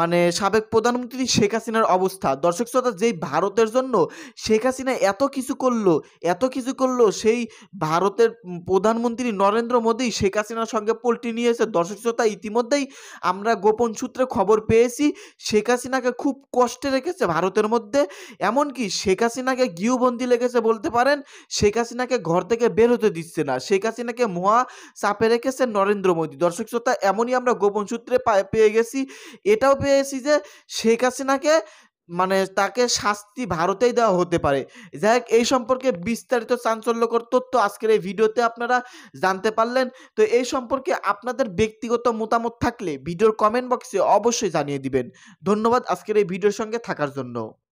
মানে সাবেক প্রধানমন্ত্রী শেখ হাসিনার অবস্থা দর্শক শ্রোতা যেই ভারতের জন্য শেখ হাসিনা এত কিছু করলো এত কিছু করলো সেই ভারতের প্রধানমন্ত্রী নরেন্দ্র মোদী শেখ হাসিনার সঙ্গে পোল্টি নিয়েছে দর্শক শ্রোতা ইতিমধ্যেই আমরা গোপন সূত্রে খবর পেয়েছি শেখ হাসিনাকে খুব কষ্টে রেখেছে ভারতের মধ্যে এমনকি শেখ হাসিনাকে গৃহবন্দী লেগেছে বলতে পারেন শেখ হাসিনাকে ঘর থেকে বের হতে দিচ্ছে না শেখ হাসিনাকে মহা চাপে রেখেছে নরেন্দ্র মোদী দর্শক শ্রোতা এমনই আমরা গোপন সূত্রে পেয়ে গেছি এটাও পেয়েছি যে শেখ হাসিনাকে মানে তাকে শাস্তি ভারতেই দেওয়া হতে পারে যাই হোক এই সম্পর্কে বিস্তারিত চাঞ্চল্যকর তথ্য আজকের এই ভিডিওতে আপনারা জানতে পারলেন তো এই সম্পর্কে আপনাদের ব্যক্তিগত মতামত থাকলে ভিডিওর কমেন্ট বক্সে অবশ্যই জানিয়ে দিবেন ধন্যবাদ আজকের এই ভিডিওর সঙ্গে থাকার জন্য